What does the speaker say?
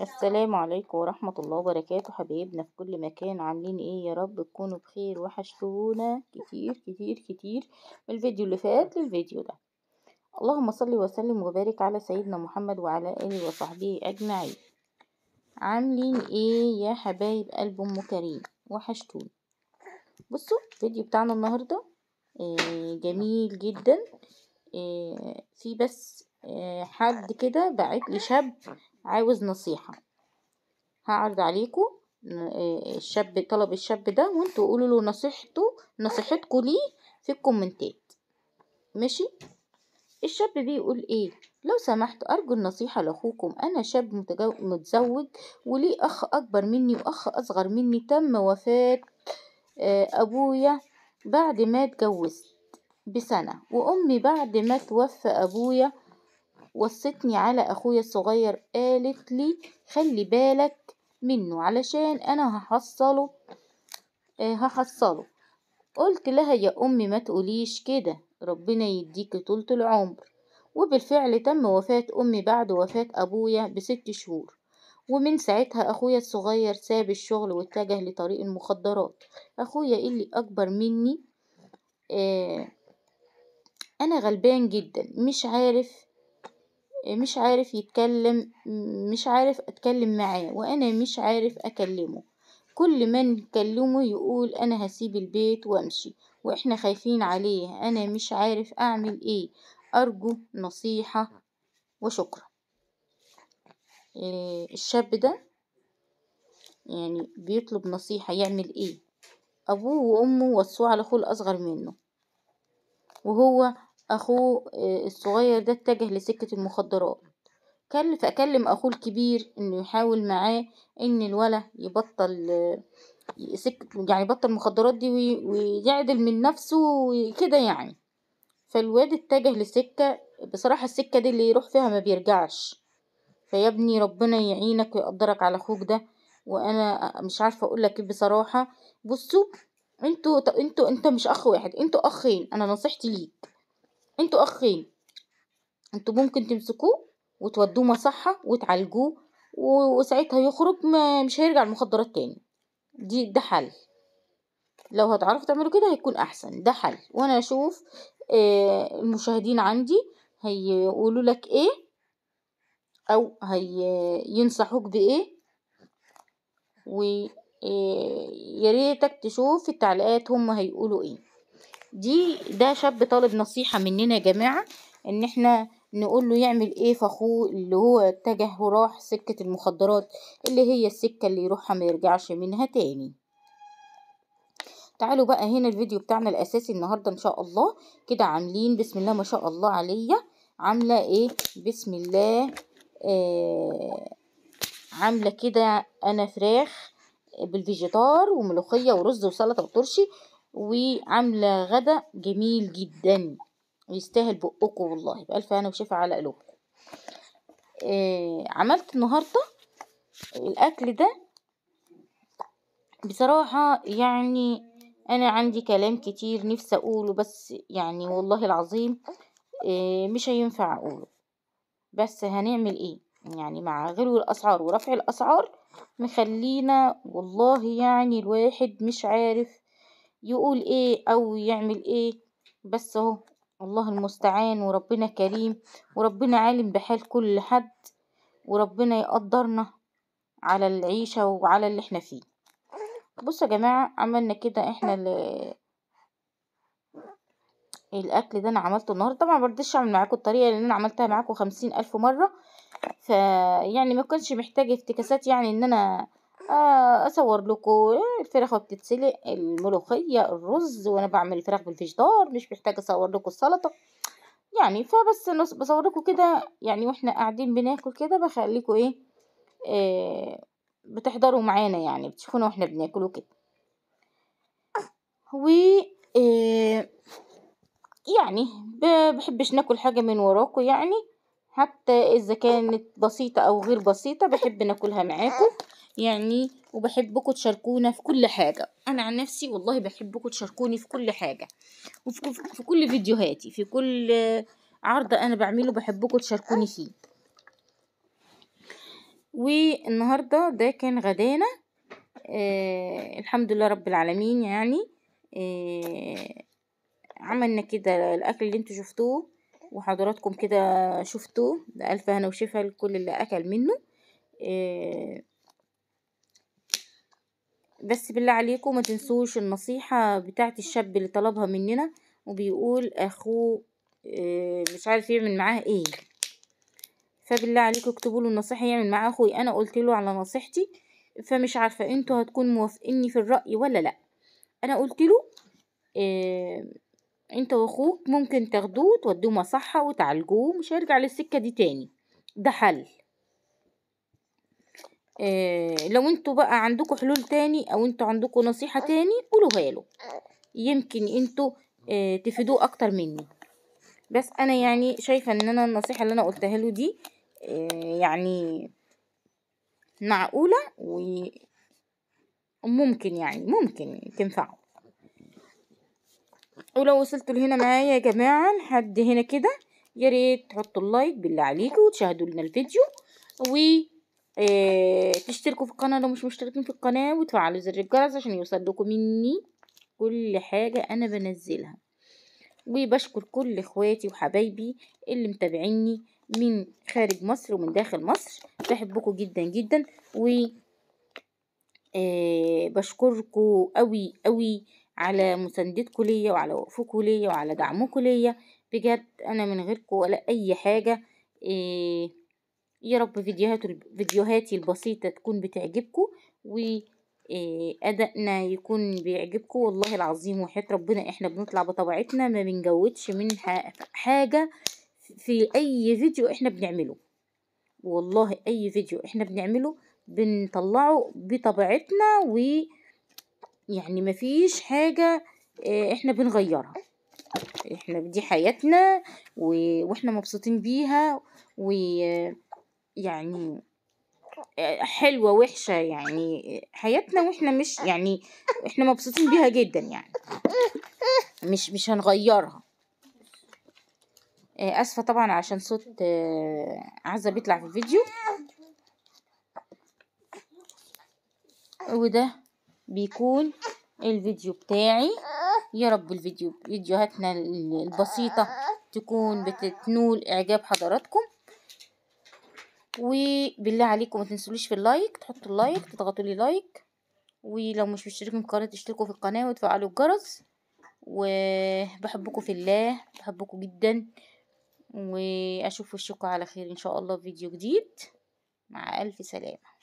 السلام عليكم ورحمة الله وبركاته حبايبنا في كل مكان عاملين ايه يا رب تكونوا بخير وحشتونا كتير كتير كتير من الفيديو اللي فات للفيديو ده اللهم صل وسلم وبارك على سيدنا محمد وعلى آله وصحبه أجمعين عاملين ايه يا حبايب قلب ام كريم وحشتونا بصوا الفيديو بتاعنا النهاردة آه، جميل جدا آه، في بس آه، حد كده بعت لي شاب عاوز نصيحة هعرض عليكم آه، الشاب طلب الشاب ده وانتوا قولوا له نصيحته نصيحتكم ليه في الكومنتات ماشي الشاب بيقول ايه لو سمحت أرجو النصيحة لأخوكم أنا شاب متزوج ولي أخ أكبر مني وأخ أصغر مني تم وفاة آه، أبويا بعد ما اتجوزت بسنة وأمي بعد ما توفى أبويا وصتني على أخويا الصغير قالت لي خلي بالك منه علشان أنا هحصله آه، هحصله قلت لها يا أمي ما تقوليش كده ربنا يديكي طولة العمر وبالفعل تم وفاة أمي بعد وفاة أبويا بست شهور ومن ساعتها أخويا الصغير ساب الشغل واتجه لطريق المخدرات أخويا اللي أكبر مني آه أنا غلبان جدا مش عارف مش عارف يتكلم مش عارف أتكلم معاه وأنا مش عارف أكلمه، كل ما نكلمه يقول أنا هسيب البيت وأمشي وإحنا خايفين عليه أنا مش عارف أعمل إيه، أرجو نصيحة وشكرا، آه، الشاب ده يعني بيطلب نصيحة يعمل إيه؟ أبوه وأمه وصوه على أخوه الأصغر منه وهو أخوه آه، الصغير ده اتجه لسكة المخدرات، كان فأكلم أخوه الكبير إنه يحاول معاه إن الولا يبطل آه، سكة يعني يبطل المخدرات دي ويعدل من نفسه وكده يعني، فالواد اتجه لسكة بصراحة السكة دي اللي يروح فيها مبيرجعش، فيا ابني ربنا يعينك ويقدرك على أخوك ده، وأنا مش عارفة أقولك إيه بصراحة، بصوا انتوا انتوا انت مش أخ واحد انتوا أخين أنا نصيحتي ليك. انتوا اخين انتوا ممكن تمسكوه وتودوه مصحة وتعالجوه وساعتها يخرج مش هيرجع المخدرات تاني دي ده حل لو هتعرفوا تعملوا كده هيكون احسن ده حل وانا اشوف آه المشاهدين عندي هيقولوا لك ايه او ينصحوك بايه وياريتك آه، تشوف في التعليقات هم هيقولوا ايه دي ده شاب طالب نصيحة مننا يا جماعة ان احنا نقول له يعمل ايه فاخوه اللي هو اتجه وراح سكة المخدرات اللي هي السكة اللي يروحها ما يرجعش منها تاني تعالوا بقى هنا الفيديو بتاعنا الاساسي النهاردة ان شاء الله كده عاملين بسم الله ما شاء الله عليا عاملة ايه بسم الله آه عاملة كده انا فراخ بالفيجيتار وملوخية ورز وسلطة وترشي وعاملة غدا جميل جدا ويستاهل بقكم والله بألف هنا وشفا على قلوبكم آه عملت النهاردة الأكل ده بصراحة يعني أنا عندي كلام كتير نفسي أقوله بس يعني والله العظيم آه مش هينفع أقوله بس هنعمل إيه يعني مع غلو الأسعار ورفع الأسعار مخلينا والله يعني الواحد مش عارف يقول ايه او يعمل ايه بس اهو الله المستعان وربنا كريم وربنا عالم بحال كل حد وربنا يقدرنا على العيشة وعلى اللي احنا فيه بصوا يا جماعة عملنا كده احنا الاكل ده انا عملته النهارده طبعا مرضتش اعمل معاكم الطريقه اللي انا عملتها معاكم خمسين الف مره فيعني ما كنتش محتاجه افتكاسات يعني ان انا آه، اصور لكم آه، الفراخ بتتسلق الملوخيه الرز وانا بعمل الفراخ بالفشدار مش محتاجه اصور لكم السلطه يعني فبس بصور لكم كده يعني واحنا قاعدين بناكل كده بخليكم ايه آه بتحضروا معانا يعني بتشوفونا واحنا بناكل وكده و آه يعني بحبش ناكل حاجه من وراكم يعني حتى اذا كانت بسيطه او غير بسيطه بحب ناكلها معاكم يعني وبحبكم تشاركونا في كل حاجة أنا عن نفسي والله بحبكم تشاركوني في كل حاجة وفي في كل فيديوهاتي في كل عرض أنا بعمله بحبكم تشاركوني فيه والنهاردة ده كان غدانا آه الحمد لله رب العالمين يعني آه عملنا كده الأكل اللي انتوا شفتوه وحضراتكم كده شفتوه ده ألف هنا وشفا لكل اللي أكل منه آه بس بالله عليكم ما تنسوش النصيحة بتاعت الشاب اللي طلبها مننا وبيقول اخوه آه، مش عارف يعمل معاه ايه فبالله عليكم اكتبوا له النصيحة يعمل معاه اخوي انا قلت له على نصيحتي فمش عارفة انتوا هتكون موافقيني في الرأي ولا لا انا قلت له إيه انت واخوك ممكن تاخدوه تودوه مصحة وتعالجوه مش هيرجع للسكة دي تاني ده حل آه، لو انتوا بقى عندكوا حلول تاني او انتوا عندكوا نصيحة تاني قولوها له يمكن انتوا آه، تفيدوه اكتر مني بس انا يعني شايفة ان انا النصيحة اللي انا قلتها له دي آه، يعني معقولة وممكن يعني ممكن تنفعه ولو وصلتوا لهنا معايا يا جماعة لحد هنا كده ياريت تحطوا اللايك بالله عليكم وتشاهدوا لنا الفيديو و إيه تشتركوا في القناة لو مش مشتركين في القناة وتفعلوا زر الجرس عشان يوصل لكم مني كل حاجة أنا بنزلها وبشكر كل إخواتي وحبايبي اللي متابعيني من خارج مصر ومن داخل مصر بحبكم جدا جدا و إيه، بشكركم قوي قوي على مساندتكم ليا وعلى وقفكم ليا وعلى دعمكم ليا بجد انا من غيركم ولا اي حاجه إيه يا رب فيديوهاتي البسيطة تكون بتعجبكم وأدائنا آه، يكون بيعجبكم والله العظيم وحياة ربنا احنا بنطلع بطبيعتنا ما بنجودش من حاجة في أي فيديو احنا بنعمله والله أي فيديو احنا بنعمله بنطلعه بطبيعتنا ويعني مفيش حاجة آه، احنا بنغيرها احنا دي حياتنا و... واحنا مبسوطين بيها و... آه، يعني حلوة وحشة يعني حياتنا واحنا مش يعني احنا مبسوطين بيها جدا يعني مش مش هنغيرها اسفة طبعا عشان صوت عزة بيطلع في الفيديو وده بيكون الفيديو بتاعي يا رب الفيديو فيديوهاتنا البسيطة تكون بتنول اعجاب حضراتكم وبالله عليكم ما تنسوليش في اللايك تحطوا اللايك تضغطوا لي لايك ولو مش مشتركين في القناه تشتركوا في القناه وتفعلوا الجرس وبحبكم في الله بحبكم جدا واشوف وشكم على خير ان شاء الله في فيديو جديد مع الف سلامه